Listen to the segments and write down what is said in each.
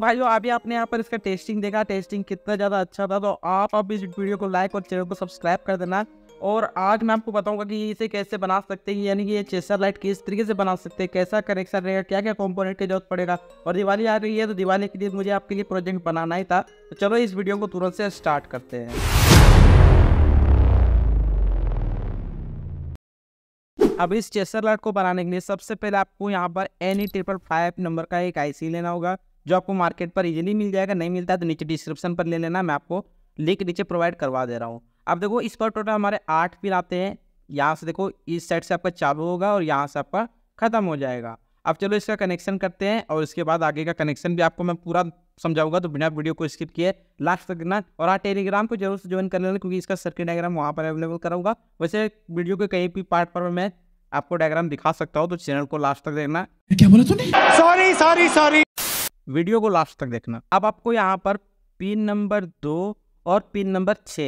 भाई जो अभी आपने यहाँ पर इसका टेस्टिंग देखा टेस्टिंग कितना ज़्यादा अच्छा था तो आप अब इस वीडियो को लाइक और चैनल को सब्सक्राइब कर देना और आज मैं आपको बताऊंगा कि इसे कैसे बना सकते हैं यानी कि ये चेसर लाइट किस तरीके से बना सकते हैं कैसा कनेक्शन रहेगा क्या क्या कंपोनेंट की जरूरत पड़ेगा और दिवाली आ रही है तो दिवाली के लिए मुझे आपके लिए प्रोजेक्ट बनाना ही था तो चलो इस वीडियो को तुरंत से स्टार्ट करते हैं अब इस चेसर लाइट को बनाने के लिए सबसे पहले आपको यहाँ पर एनी ट्रिपल फाइव नंबर का एक आईसी लेना होगा जो आपको मार्केट पर इजीली मिल जाएगा नहीं मिलता है तो नीचे डिस्क्रिप्शन पर ले लेना मैं आपको लिंक नीचे प्रोवाइड करवा दे रहा हूँ अब देखो इस पर टोटल हमारे आठ पिन आते हैं यहाँ से देखो इस साइड से आपका चालू होगा और यहाँ से आपका ख़त्म हो जाएगा अब चलो इसका कनेक्शन करते हैं और इसके बाद आगे का कनेक्शन भी आपको मैं पूरा समझाऊंगा तो बिना वीडियो को स्किप किए लास्ट तक ना और हाँ टेलीग्राम को जरूर से ज्वाइन कर लेना क्योंकि इसका सर्किट डायग्राम वहाँ पर अवेलेबल कराऊंगा वैसे वीडियो के कहीं भी पार्ट पर मैं आपको डायग्राम दिखा सकता हूँ तो चैनल को लास्ट तक देखना क्या बोला तूने सॉरी सॉरी सॉरी वीडियो को लास्ट तक देखना अब आपको यहाँ पर पिन नंबर दो और पिन नंबर छ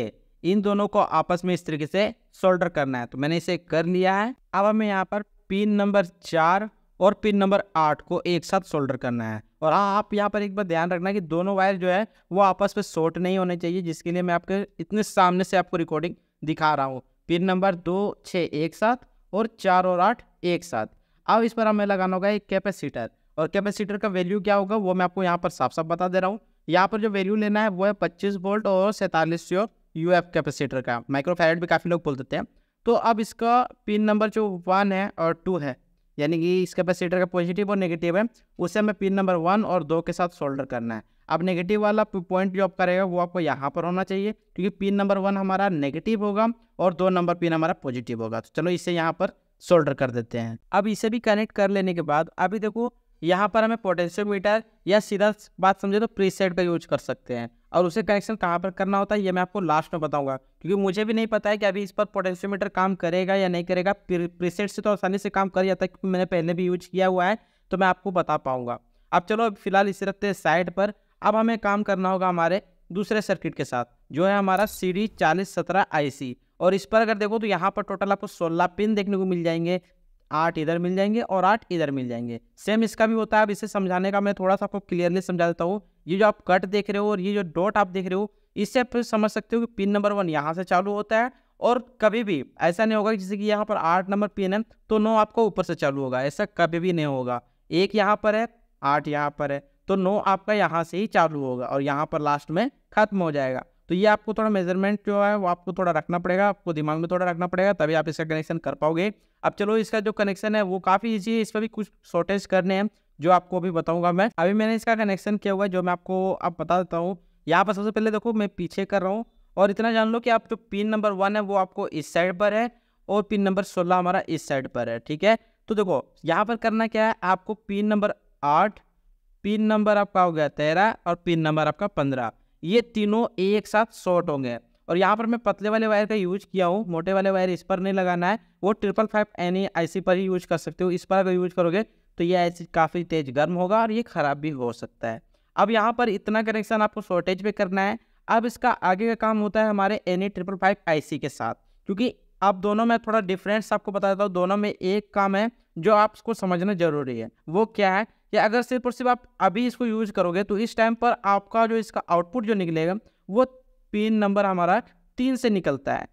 इन दोनों को आपस में इस तरीके से सोल्डर करना है तो मैंने इसे कर लिया है अब हमें यहाँ पर पिन नंबर चार और पिन नंबर आठ को एक साथ सोल्डर करना है और हाँ आप यहाँ पर एक बार ध्यान रखना कि दोनों वायर जो है वो आपस में शॉर्ट नहीं होने चाहिए जिसके लिए मैं आपके इतने सामने से आपको रिकॉर्डिंग दिखा रहा हूँ पिन नंबर दो छः एक साथ और चार और आठ एक साथ अब इस पर हमें लगाना होगा एक कैपेसिटर और कैपेसिटर का वैल्यू क्या होगा वो मैं आपको यहाँ पर साफ साफ बता दे रहा हूँ यहाँ पर जो वैल्यू लेना है वो है पच्चीस वोल्ट और सैंतालीस सौ यू एफ कैपेसिटर का माइक्रोफेरेट भी काफ़ी लोग बोल देते हैं तो अब इसका पिन नंबर जो वन है और टू है यानी कि इस कैपेसिटर का पॉजिटिव और नेगेटिव है उसे हमें पिन नंबर वन और दो के साथ सोल्डर करना है अब नेगेटिव वाला पॉइंट जो आप करेगा वो आपको यहाँ पर होना चाहिए क्योंकि पिन नंबर वन हमारा नेगेटिव होगा और दो नंबर पिन हमारा पॉजिटिव होगा तो चलो इसे यहाँ पर सोल्डर कर देते हैं अब इसे भी कनेक्ट कर लेने के बाद अभी देखो यहाँ पर हमें पोटेंशियोमीटर या सीधा बात समझे तो प्रीसेट का यूज कर सकते हैं और उसे कनेक्शन कहाँ पर करना होता है ये मैं आपको लास्ट में बताऊंगा क्योंकि मुझे भी नहीं पता है कि अभी इस पर पोटेंशियोमीटर काम करेगा या नहीं करेगा प्रीसेट से तो आसानी से काम कर जाता है क्योंकि मैंने पहले भी यूज किया हुआ है तो मैं आपको बता पाऊँगा अब चलो फिलहाल इसे रखते हैं साइड पर अब हमें काम करना होगा हमारे दूसरे सर्किट के साथ जो है हमारा सी डी चालीस सत्रह आई सी और इस पर अगर देखो तो यहाँ पर टोटल आपको सोलह पिन देखने को मिल जाएंगे आठ इधर मिल जाएंगे और आठ इधर मिल जाएंगे सेम इसका भी होता है अब इसे समझाने का मैं थोड़ा सा आपको क्लियरली समझा देता हूँ ये जो आप कट देख रहे हो और ये जो डॉट आप देख रहे हो इससे आप समझ सकते हो कि पिन नंबर वन यहाँ से चालू होता है और कभी भी ऐसा नहीं होगा जैसे कि यहाँ पर आठ नंबर पिन है तो नौ आपको ऊपर से चालू होगा ऐसा कभी भी नहीं होगा एक यहाँ पर है आठ यहाँ पर है तो नौ आपका यहाँ से ही चालू होगा और यहाँ पर लास्ट में खत्म हो जाएगा तो ये आपको थोड़ा मेजरमेंट जो है वो आपको थोड़ा रखना पड़ेगा आपको दिमाग में थोड़ा रखना पड़ेगा तभी आप इसका कनेक्शन कर पाओगे अब चलो इसका जो कनेक्शन है वो काफ़ी ईजी है इस पर भी कुछ शॉर्टेज करने हैं जो आपको अभी बताऊंगा मैं अभी मैंने इसका कनेक्शन किया हुआ है जो मैं आपको आप बता देता हूँ यहाँ पर सबसे पहले देखो मैं पीछे कर रहा हूँ और इतना जान लो कि आप जो पिन नंबर वन है वो आपको इस साइड पर है और पिन नंबर सोलह हमारा इस साइड पर है ठीक है तो देखो यहाँ पर करना क्या है आपको पिन नंबर आठ पिन नंबर आपका हो गया तेरह और पिन नंबर आपका पंद्रह ये तीनों एक साथ शॉर्ट होंगे और यहाँ पर मैं पतले वाले वायर का यूज किया हूँ मोटे वाले वायर इस पर नहीं लगाना है वो ट्रिपल फाइव एन आईसी पर ही यूज कर सकते हो इस पर अगर यूज करोगे तो ये आई काफ़ी तेज गर्म होगा और ये ख़राब भी हो सकता है अब यहाँ पर इतना कनेक्शन आपको शॉर्टेज पर करना है अब इसका आगे का काम होता है हमारे एन ट्रिपल फाइव आई के साथ क्योंकि आप दोनों में थोड़ा डिफरेंस आपको बता देता हूँ दोनों में एक काम है जो आपको समझना जरूरी है वो क्या है या अगर सिर्फ और सिर्फ आप अभी इसको यूज करोगे तो इस टाइम पर आपका जो इसका आउटपुट जो निकलेगा वो पिन नंबर हमारा तीन से निकलता है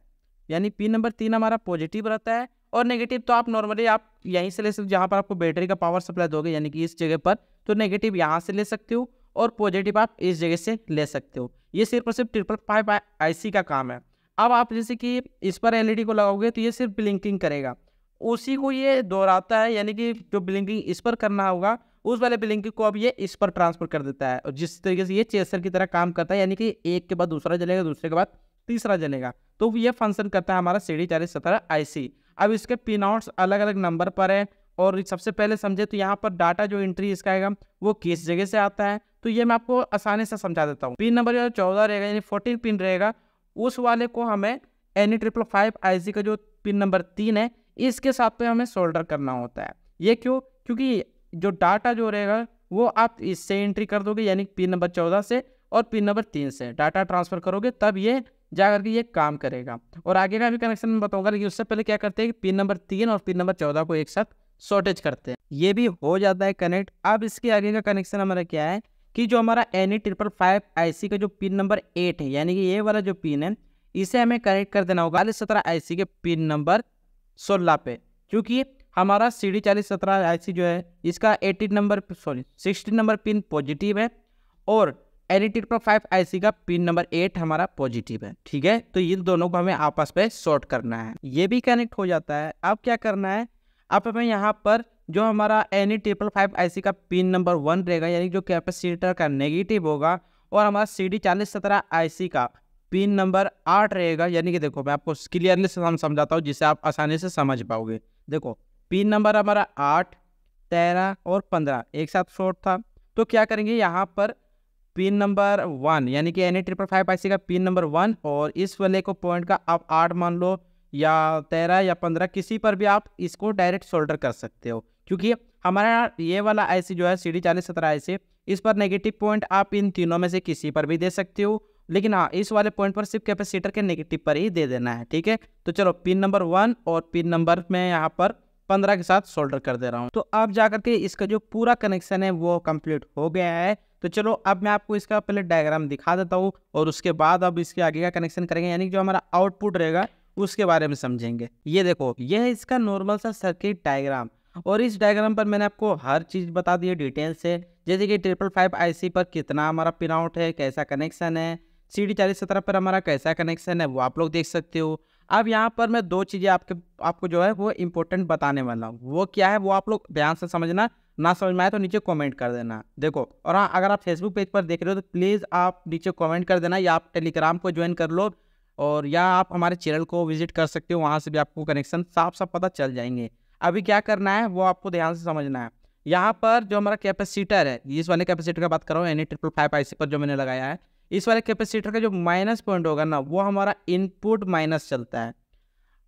यानी पिन नंबर तीन हमारा पॉजिटिव रहता है और नेगेटिव तो आप नॉर्मली आप यहीं से ले सकते हो जहाँ पर आपको बैटरी का पावर सप्लाई दोगे यानी कि इस जगह पर तो नेगेटिव यहाँ से ले सकते हो और पॉजिटिव आप इस जगह से ले सकते हो ये सिर्फ और सिर्फ ट्रिपल फाइव आई का काम है अब आप जैसे कि इस पर एलईडी e को लगाओगे तो ये सिर्फ ब्लिंकिंग करेगा उसी को ये दोहराता है यानी कि जो ब्लिंकिंग इस पर करना होगा उस वाले ब्लिंकिंग को अब ये इस पर ट्रांसफर कर देता है और जिस तरीके से ये चेसर की तरह काम करता है यानी कि एक के बाद दूसरा जलेगा दूसरे के बाद तीसरा जलेगा तो ये फंक्शन करता है हमारा सीढ़ी चालीस सत्रह आई सी अब इसके पिन आउट्स अलग अलग नंबर पर है और सबसे पहले समझे तो यहाँ पर डाटा जो एंट्री इसका आएगा वो किस जगह से आता है तो ये मैं आपको आसानी से समझा देता हूँ पिन नंबर जो चौदह रहेगा यानी फोर्टीन पिन रहेगा उस वाले को हमें NE triple five I C का जो पिन नंबर तीन है इसके साथ पे तो हमें सोल्डर करना होता है ये क्यों क्योंकि जो डाटा जो रहेगा वो आप इससे एंट्री कर दोगे यानी पिन नंबर चौदह से और पिन नंबर तीन से डाटा ट्रांसफ़र करोगे तब ये जा करके ये काम करेगा और आगे का भी कनेक्शन बताऊंगा लेकिन उससे पहले क्या करते हैं कि पिन नंबर तीन और पिन नंबर चौदह को एक साथ शॉर्टेज करते हैं ये भी हो जाता है कनेक्ट अब इसके आगे का कनेक्शन हमारा क्या है कि जो हमारा N E triple five I C का जो पिन नंबर एट है यानी कि ये वाला जो पिन है इसे हमें कनेक्ट कर देना होगा सत्रह आई सी के पिन नंबर सोलह पे क्योंकि हमारा सी डी चालीस सत्रह आई जो है इसका eighteen number sorry sixteen number pin positive है और N E triple five I का पिन नंबर एट हमारा पॉजिटिव है ठीक है तो इन दोनों को हमें आपस में शॉर्ट करना है ये भी कनेक्ट हो जाता है अब क्या करना है अब हमें यहाँ पर जो हमारा N E triple five I का पिन नंबर वन रहेगा यानी जो कैपेसिटर का नेगेटिव होगा और हमारा सी डी चालीस सत्रह आई का पिन नंबर आठ रहेगा यानी कि देखो मैं आपको क्लियरली से समझाता हूँ जिसे आप आसानी से समझ पाओगे देखो पिन नंबर हमारा आठ तेरह और पंद्रह एक साथ शॉर्ट था तो क्या करेंगे यहाँ पर पिन नंबर वन यानी कि N A triple five I का पिन नंबर वन और इस वाले को पॉइंट का आप आठ मान लो या तेरह या पंद्रह किसी पर भी आप इसको डायरेक्ट शोल्डर कर सकते हो क्योंकि हमारा ये वाला आईसी जो है सी डी चालीस सत्रह आई इस पर नेगेटिव पॉइंट आप इन तीनों में से किसी पर भी दे सकते हो लेकिन हाँ इस वाले पॉइंट पर सिर्फ कैपेसिटर के नेगेटिव पर ही दे देना है ठीक है तो चलो पिन नंबर वन और पिन नंबर में यहाँ पर पंद्रह के साथ सोल्डर कर दे रहा हूँ तो अब जा करके इसका जो पूरा कनेक्शन है वो कंप्लीट हो गया है तो चलो अब मैं आपको इसका पहले डायग्राम दिखा देता हूँ और उसके बाद अब इसके आगे का कनेक्शन करेंगे यानी जो हमारा आउटपुट रहेगा उसके बारे में समझेंगे ये देखो यह है इसका नॉर्मल सा सर्किट डायग्राम और इस डायग्राम पर मैंने आपको हर चीज़ बता दी है डिटेल से जैसे कि ट्रिपल फाइव आई पर कितना हमारा पिन आउट है कैसा कनेक्शन है सी डी चालीस सत्रह पर हमारा कैसा कनेक्शन है वो आप लोग देख सकते हो अब यहाँ पर मैं दो चीज़ें आपके आपको जो है वो इम्पोर्टेंट बताने वाला हूँ वो क्या है वो आप लोग ध्यान से समझना ना समझ में आए तो नीचे कमेंट कर देना देखो और हाँ अगर आप फेसबुक पेज पर देख रहे हो तो प्लीज़ आप नीचे कमेंट कर देना या आप टेलीग्राम को ज्वाइन कर लो और या आप हमारे चैनल को विजिट कर सकते हो वहाँ से भी आपको कनेक्शन साफ साफ पता चल जाएंगे अभी क्या करना है वो आपको ध्यान से समझना है यहाँ पर जो हमारा कैपेसिटर है जिस वाले कैपेसिटर का बात कर रहा हूँ एनी ट्रिपल फाइव आई पर जो मैंने लगाया है इस वाले कैपेसिटर का जो माइनस पॉइंट होगा ना वो हमारा इनपुट माइनस चलता है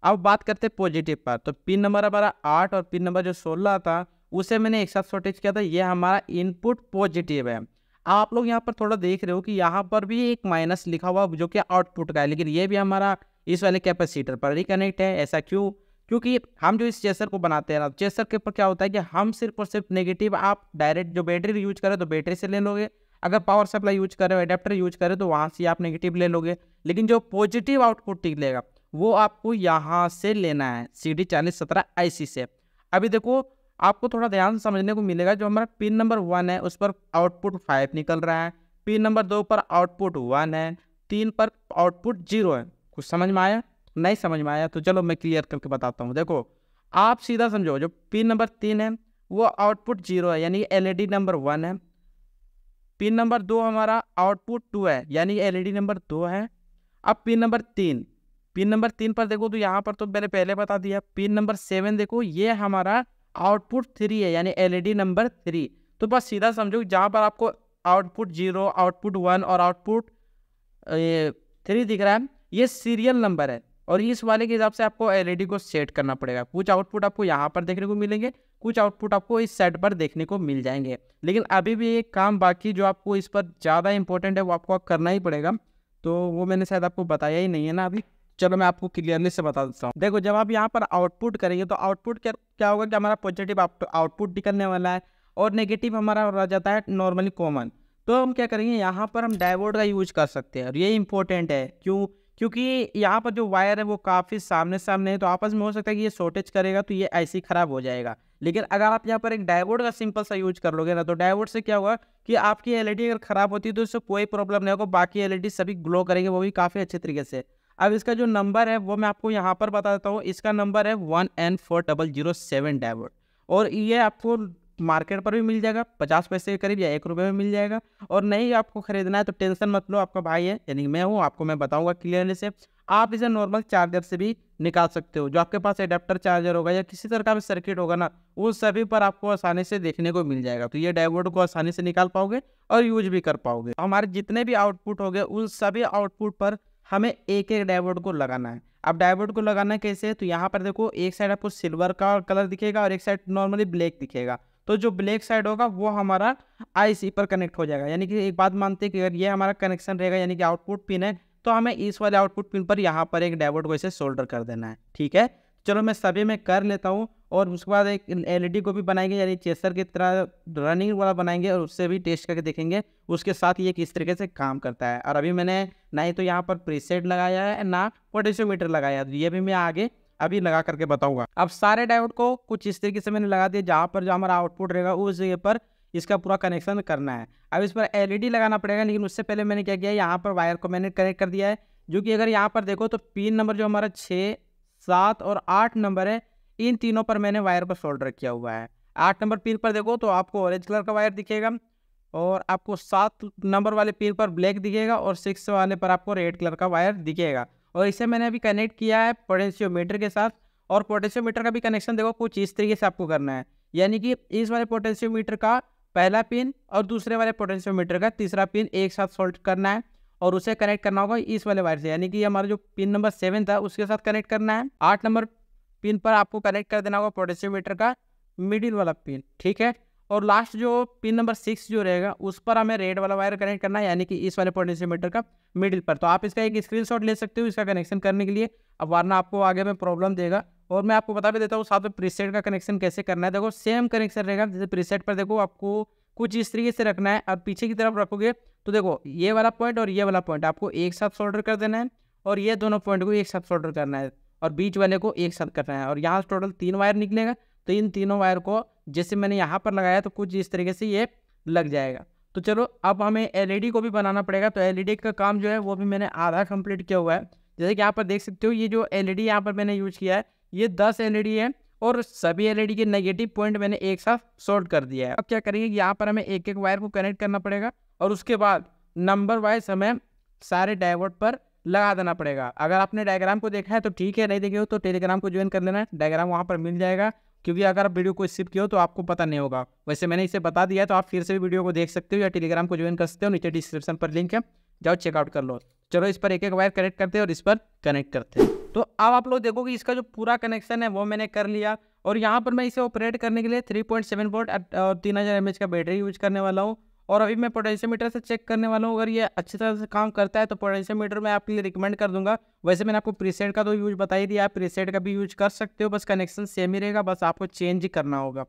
अब बात करते हैं पॉजिटिव पर तो पिन नंबर हमारा आठ और पिन नंबर जो सोलह था उसे मैंने एक साथ शॉर्टेज किया था ये हमारा इनपुट पॉजिटिव है आप लोग यहाँ पर थोड़ा देख रहे हो कि यहाँ पर भी एक माइनस लिखा हुआ जो कि आउटपुट का है लेकिन ये भी हमारा इस वाले कैपेसिटर पर रिकनेक्ट है ऐसा क्यों क्योंकि हम जो इस चेसर को बनाते हैं ना चेसर के ऊपर क्या होता है कि हम सिर्फ और सिर्फ नेगेटिव आप डायरेक्ट जो बैटरी यूज करें तो बैटरी से ले लोगे अगर पावर सप्लाई यूज करें अडेप्टर यूज करें तो वहाँ से आप नेगेटिव ले लोगे लेकिन जो पॉजिटिव आउटपुट निकलेगा वो आपको यहाँ से लेना है सी डी चालीस सत्रह आई सी से अभी देखो आपको थोड़ा ध्यान समझने को मिलेगा जो हमारा पिन नंबर वन है उस पर आउटपुट फाइव निकल रहा है पिन नंबर दो पर आउटपुट वन है तीन पर आउटपुट जीरो है कुछ समझ में आया नहीं समझ में आया तो चलो मैं क्लियर करके बताता हूँ देखो आप सीधा समझो जो पिन नंबर तीन है वो आउटपुट जीरो है यानी एल नंबर वन है पिन नंबर दो हमारा आउटपुट टू है यानी एलईडी e नंबर दो है अब पिन नंबर तीन पिन नंबर तीन पर देखो तो यहाँ पर तो मैंने पहले बता दिया पिन नंबर सेवन देखो ये हमारा आउटपुट थ्री है यानी एलईडी e नंबर थ्री तो बस सीधा समझो जहाँ पर आपको आउटपुट जीरो आउटपुट वन और आउटपुट थ्री दिख रहा है ये सीरियल नंबर है और इस वाले के हिसाब से आपको एल e को सेट करना पड़ेगा कुछ आउटपुट आपको यहाँ पर देखने को मिलेंगे कुछ आउटपुट आपको इस सेट पर देखने को मिल जाएंगे लेकिन अभी भी एक काम बाकी जो आपको इस पर ज़्यादा इंपॉर्टेंट है वो आपको करना ही पड़ेगा तो वो मैंने शायद आपको बताया ही नहीं है ना अभी चलो मैं आपको क्लियरली से बता देता हूँ देखो जब आप यहाँ पर आउटपुट करेंगे तो आउटपुट क्या क्या होगा कि हमारा पॉजिटिव आउटपुट निकलने वाला है और नेगेटिव हमारा रह जाता है नॉर्मली कॉमन तो हम क्या करेंगे यहाँ पर हम डाइवोर्ड का यूज कर सकते हैं और ये इंपॉर्टेंट है क्यों क्योंकि यहाँ पर जो वायर है वो काफ़ी सामने सामने है तो आपस में हो सकता है कि ये शॉर्टेज करेगा तो ये ऐसी ही ख़राब हो जाएगा लेकिन अगर आप यहाँ पर एक डाइवोर्ड का सिंपल सा यूज कर लोगे ना तो डाइवोर्ड से क्या होगा कि आपकी एल e अगर ख़राब होती है तो इससे कोई प्रॉब्लम नहीं होगा बाकी एल e सभी ग्लो करेंगे वो भी काफ़ी अच्छे तरीके से अब इसका जो नंबर है वो मैं आपको यहाँ पर बता देता हूँ इसका नंबर है one N four double zero seven और ये आपको मार्केट पर भी मिल जाएगा पचास पैसे के करीब या एक रुपये में मिल जाएगा और नहीं आपको खरीदना है तो टेंशन मत लो आपका भाई है यानी मैं हूँ आपको मैं बताऊँगा क्लियरली से आप इसे नॉर्मल चार्जर से भी निकाल सकते हो जो आपके पास एडेप्टर चार्जर होगा या किसी तरह का भी सर्किट होगा ना उन सभी पर आपको आसानी से देखने को मिल जाएगा तो ये डायवर्ट को आसानी से निकाल पाओगे और यूज भी कर पाओगे हमारे जितने भी आउटपुट हो गए उन सभी आउटपुट पर हमें एक एक डायवर्ट को लगाना है अब डायवर्ट को लगाना कैसे है तो यहाँ पर देखो एक साइड आपको सिल्वर का कलर दिखेगा और एक साइड नॉर्मली ब्लैक दिखेगा तो जो ब्लैक साइड होगा वो हमारा आईसी पर कनेक्ट हो जाएगा यानी कि एक बात मानते हैं कि अगर ये हमारा कनेक्शन रहेगा यानी कि आउटपुट पिन है तो हमें इस वाले आउटपुट पिन पर यहाँ पर एक डायवर्ट को इसे सोल्डर कर देना है ठीक है चलो मैं सभी में कर लेता हूँ और उसके बाद एक एलईडी e को भी बनाएंगे यानी चेसर की तरह रनिंग वाला बनाएंगे और उससे भी टेस्ट करके देखेंगे उसके साथ ये किस तरीके से काम करता है और अभी मैंने ना ही तो यहाँ पर प्रीसेट लगाया है ना पोटेशियोमीटर लगाया है तो ये भी मैं आगे अभी लगा करके बताऊंगा अब सारे डायोड को कुछ इस तरीके से मैंने लगा दिया जहाँ पर जो हमारा आउटपुट रहेगा उस जगह पर इसका पूरा कनेक्शन करना है अब इस पर एलईडी लगाना पड़ेगा लेकिन उससे पहले मैंने क्या किया यहाँ पर वायर को मैंने कनेक्ट कर दिया है जो कि अगर यहाँ पर देखो तो पिन नंबर जो हमारा छः सात और आठ नंबर है इन तीनों पर मैंने वायर को सोल्डर किया हुआ है आठ नंबर पिन पर देखो तो आपको ऑरेंज कलर का वायर दिखेगा और आपको सात नंबर वाले पिन पर ब्लैक दिखेगा और सिक्स वाले पर आपको रेड कलर का वायर दिखेगा और इसे मैंने अभी कनेक्ट किया है पोटेंशियोमीटर के साथ और पोटेंशियोमीटर का भी कनेक्शन देखो कुछ इस तरीके से आपको करना है यानी कि इस वाले पोटेंशियोमीटर का पहला पिन और दूसरे वाले पोटेंशियोमीटर का तीसरा पिन एक साथ सोल्ट करना है और उसे कनेक्ट करना होगा इस वाले वायर से यानी कि हमारा जो पिन नंबर सेवन था उसके साथ कनेक्ट करना है आठ नंबर पिन पर आपको कनेक्ट कर देना होगा पोटेंशियोमीटर का मिडिल वाला पिन ठीक है और लास्ट जो पिन नंबर सिक्स जो रहेगा उस पर हमें रेड वाला वायर कनेक्ट करना है यानी कि इस वाले पोटेंशियोमीटर का मिडिल पर तो आप इसका एक स्क्रीनशॉट ले सकते हो इसका कनेक्शन करने के लिए अब वरना आपको आगे में प्रॉब्लम देगा और मैं आपको बता भी देता हूँ साथ में प्रीसेट का कनेक्शन कैसे करना है देखो सेम कनेक्शन रहेगा जैसे प्रीसेट पर देखो आपको कुछ इस तरीके से रखना है अब पीछे की तरफ रखोगे तो देखो ये वाला पॉइंट और ये वाला पॉइंट आपको एक साथ सोल्डर कर देना है और ये दोनों पॉइंट को एक साथ सोल्डर करना है और बीच वाले को एक साथ करना है और यहाँ टोटल तीन वायर निकलेगा तो इन तीनों वायर को जैसे मैंने यहाँ पर लगाया तो कुछ इस तरीके से ये लग जाएगा तो चलो अब हमें एलईडी e को भी बनाना पड़ेगा तो एलईडी e का काम जो है वो भी मैंने आधा कंप्लीट किया हुआ है जैसे कि यहाँ पर देख सकते हो ये जो एल ई e यहाँ पर मैंने यूज किया है ये दस एल है और सभी एल के नेगेटिव पॉइंट मैंने एक साथ शॉर्ट कर दिया है अब क्या करेंगे यहाँ पर हमें एक एक वायर को कनेक्ट करना पड़ेगा और उसके बाद नंबर वाइज हमें सारे डाइवर्ट पर लगा देना पड़ेगा अगर आपने डायग्राम को देखा है तो ठीक है नहीं देखे हो तो टेलीग्राम को ज्वाइन कर लेना डायग्राम वहाँ पर मिल जाएगा क्योंकि अगर आप वीडियो को स्किप किया हो तो आपको पता नहीं होगा वैसे मैंने इसे बता दिया है तो आप फिर से भी वीडियो को देख सकते हो या टेलीग्राम को ज्वाइन कर सकते हो नीचे डिस्क्रिप्शन पर लिंक है जाओ चेकआउट कर लो चलो इस पर एक एक वायर कनेक्ट करते हैं और इस पर कनेक्ट करते हैं तो अब आप लोग देखो कि इसका जो पूरा कनेक्शन है वो मैंने कर लिया और यहाँ पर मैं इसे ऑपरेट करने के लिए 3.7 पॉइंट और तीन हज़ार एम का बैटरी यूज करने वाला हूँ और अभी मैं पोटेंशियोमीटर से चेक करने वाला हूँ अगर ये अच्छी तरह से काम करता है तो पोटेंशियोमीटर मैं आपके लिए रिकमेंड कर दूंगा वैसे मैंने आपको प्रीसेट का तो यूज बता ही दिया आप प्रीसेट का भी यूज कर सकते हो बस कनेक्शन सेम ही रहेगा बस आपको चेंज ही करना होगा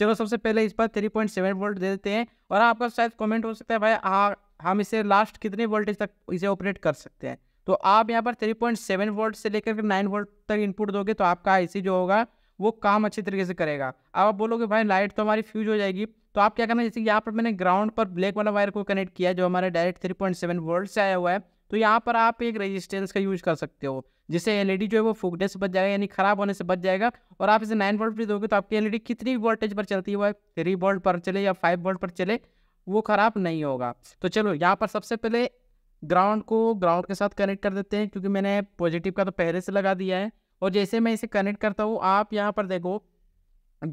चलो सबसे पहले इस पर थ्री पॉइंट सेवन वोल्ट दे देते हैं और आपका शायद कॉमेंट हो सकता है भाई हाँ हम इसे लास्ट कितने वोल्टेज तक इसे ऑपरेट कर सकते हैं तो आप यहाँ पर थ्री पॉइंट सेवन वोल्ट से लेकर नाइन वोल्ट तक इनपुट दोगे तो आपका आई जो होगा वो काम अच्छे तरीके से करेगा अब आप बोलोगे भाई लाइट तो हमारी फ्यूज हो जाएगी तो आप क्या करना जैसे यहाँ पर मैंने ग्राउंड पर ब्लैक वाला वायर को कनेक्ट किया जो हमारे direct three point seven volt से आया हुआ है तो यहाँ पर आप एक रेजिस्टेंस का यूज़ कर सकते हो जिससे एलईडी e जो है वो फूकने से बच जाएगा यानी ख़राब होने से बच जाएगा और आप इसे नाइन वोल्ट भी दोगे तो आपकी एलईडी e कितनी वोल्टेज पर चलती है थ्री वोल्ट पर चले या फाइव वोल्ट पर चले वो ख़राब नहीं होगा तो चलो यहाँ पर सबसे पहले ग्राउंड को ग्राउंड के साथ कनेक्ट कर देते हैं क्योंकि मैंने पॉजिटिव का तो पहले से लगा दिया है और जैसे मैं इसे कनेक्ट करता हूँ आप यहाँ पर देखो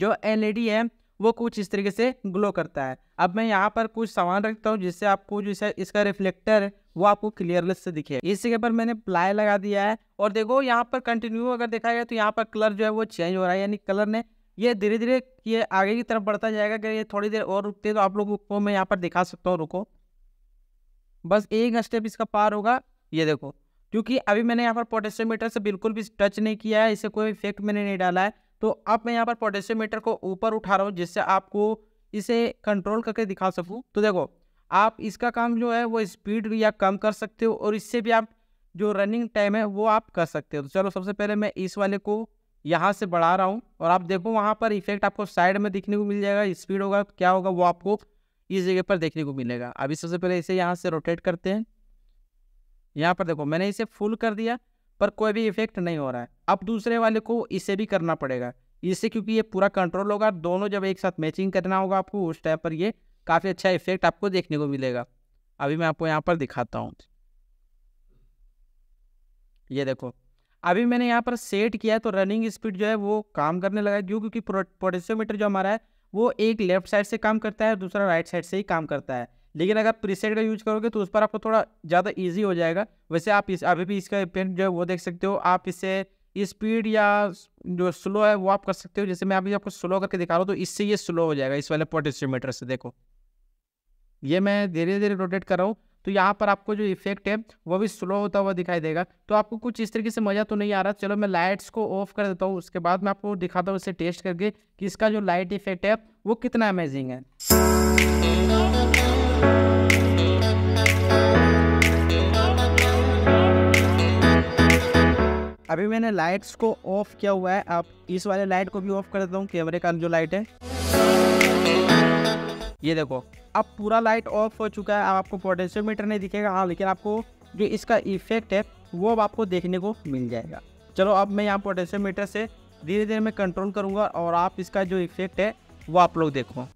जो एल है वो कुछ इस तरीके से ग्लो करता है अब मैं यहाँ पर कुछ सामान रखता हूँ जिससे आपको जो इसका रिफ्लेक्टर वो आपको क्लियरलेस से दिखे इस जगह पर मैंने प्लाई लगा दिया है और देखो यहाँ पर कंटिन्यू अगर देखा जाए तो यहाँ पर कलर जो है वो चेंज हो रहा है यानी कलर ने ये धीरे धीरे ये आगे की तरफ बढ़ता जाएगा अगर ये थोड़ी देर और रुकते तो आप लोगों को मैं यहाँ पर दिखा सकता हूँ रुको बस एक स्टेप इसका पार होगा ये देखो क्योंकि अभी मैंने यहाँ पर पोटेशियोमीटर से बिल्कुल भी टच नहीं किया है इसे कोई इफेक्ट मैंने नहीं डाला है तो अब मैं यहाँ पर पोटेशियोमीटर को ऊपर उठा रहा हूँ जिससे आपको इसे कंट्रोल करके दिखा सकूँ तो देखो आप इसका काम जो है वो स्पीड या कम कर सकते हो और इससे भी आप जो रनिंग टाइम है वो आप कर सकते हो तो चलो सबसे पहले मैं इस वाले को यहाँ से बढ़ा रहा हूँ और आप देखो वहाँ पर इफेक्ट आपको साइड में देखने को मिल जाएगा स्पीड होगा क्या होगा वो आपको इस जगह पर देखने को मिलेगा अभी सबसे पहले इसे यहाँ से रोटेट करते हैं यहाँ पर देखो मैंने इसे फुल कर दिया पर कोई भी इफेक्ट नहीं हो रहा है अब दूसरे वाले को इसे भी करना पड़ेगा इससे क्योंकि ये पूरा कंट्रोल होगा दोनों जब एक साथ मैचिंग करना होगा आपको उस टाइम पर ये काफ़ी अच्छा इफेक्ट आपको देखने को मिलेगा अभी मैं आपको यहाँ पर दिखाता हूँ ये देखो अभी मैंने यहाँ पर सेट किया है तो रनिंग स्पीड जो है वो काम करने लगा क्यों क्योंकि पोटेशियोमीटर जो हमारा है वो एक लेफ्ट साइड से काम करता है और दूसरा राइट साइड से ही काम करता है लेकिन अगर प्रीसेट का यूज करोगे तो उस पर आपको थोड़ा ज़्यादा ईजी हो जाएगा वैसे आप इस अभी भी इसका इफेक्ट जो है वो देख सकते हो आप इसे स्पीड इस या जो स्लो है वो आप कर सकते हो जैसे मैं अभी आपको स्लो करके दिखा रहा हूँ तो इससे ये स्लो हो जाएगा इस वाले पोटेस्टोमीटर से देखो ये मैं धीरे धीरे रोटेट कर रहा हूँ तो यहाँ पर आपको जो इफेक्ट है वो भी स्लो होता हुआ दिखाई देगा तो आपको कुछ इस तरीके से मज़ा तो नहीं आ रहा चलो मैं लाइट्स को ऑफ कर देता हूँ उसके बाद मैं आपको दिखाता हूँ इसे टेस्ट करके कि इसका जो लाइट इफेक्ट है वो कितना अमेजिंग है अभी मैंने लाइट्स को ऑफ किया हुआ है आप इस वाले लाइट को भी ऑफ कर देता हूँ कैमरे का जो लाइट है ये देखो अब पूरा लाइट ऑफ हो चुका है अब आपको मीटर नहीं दिखेगा हाँ लेकिन आपको जो इसका इफेक्ट है वो अब आपको देखने को मिल जाएगा चलो अब मैं यहाँ मीटर से धीरे धीरे मैं कंट्रोल करूँगा और आप इसका जो इफेक्ट है वो आप लोग देखो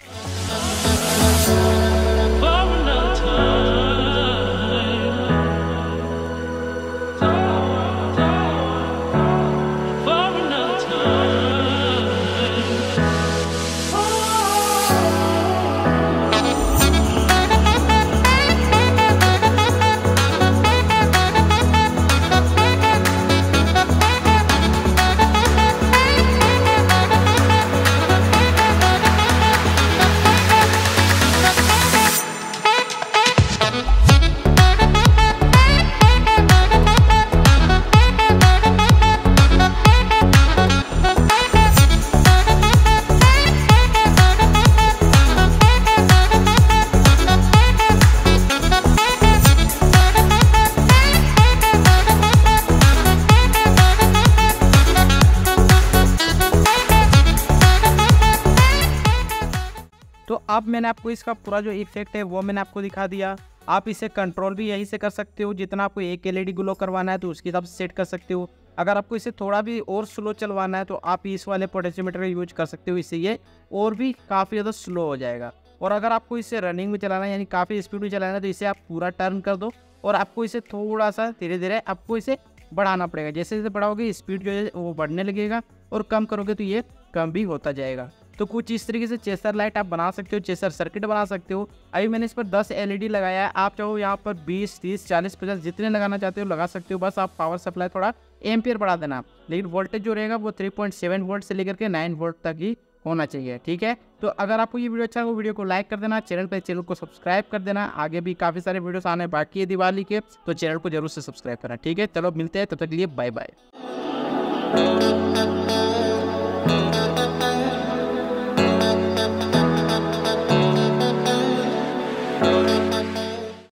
तो अब मैंने आपको इसका पूरा जो इफेक्ट है वो मैंने आपको दिखा दिया आप इसे कंट्रोल भी यहीं से कर सकते हो जितना आपको एक एल ई ग्लो करवाना है तो उसके हिसाब से सेट कर सकते हो अगर आपको इसे थोड़ा भी और स्लो चलवाना है तो आप इस वाले पोटेंशियोमीटर का यूज कर सकते हो इससे ये और भी काफ़ी ज़्यादा स्लो हो जाएगा और अगर आपको इसे रनिंग में चलाना है यानी काफ़ी स्पीड में चलाना है तो इसे आप पूरा टर्न कर दो और आपको इसे थोड़ा सा धीरे धीरे आपको इसे बढ़ाना पड़ेगा जैसे जैसे बढ़ाओगे स्पीड जो है वो बढ़ने लगेगा और कम करोगे तो ये कम भी होता जाएगा तो कुछ इस तरीके से चेसर लाइट आप बना सकते हो चेसर सर्किट बना सकते हो अभी मैंने इस पर 10 एलईडी लगाया है आप चाहो यहाँ पर 20, 30, 40, 50 जितने लगाना चाहते हो लगा सकते हो बस आप पावर सप्लाई थोड़ा एमपियर बढ़ा देना लेकिन वोल्टेज जो रहेगा वो 3.7 वोल्ट से लेकर के 9 वोल्ट तक ही होना चाहिए ठीक है तो अगर आपको ये वीडियो अच्छा हो वीडियो को लाइक कर देना चैनल पर चैनल को सब्सक्राइब कर देना आगे भी काफ़ी सारे वीडियोस आने बाकी है दिवाली के तो चैनल को जरूर से सब्सक्राइब करना ठीक है चलो मिलते हैं तब तक के लिए बाय बाय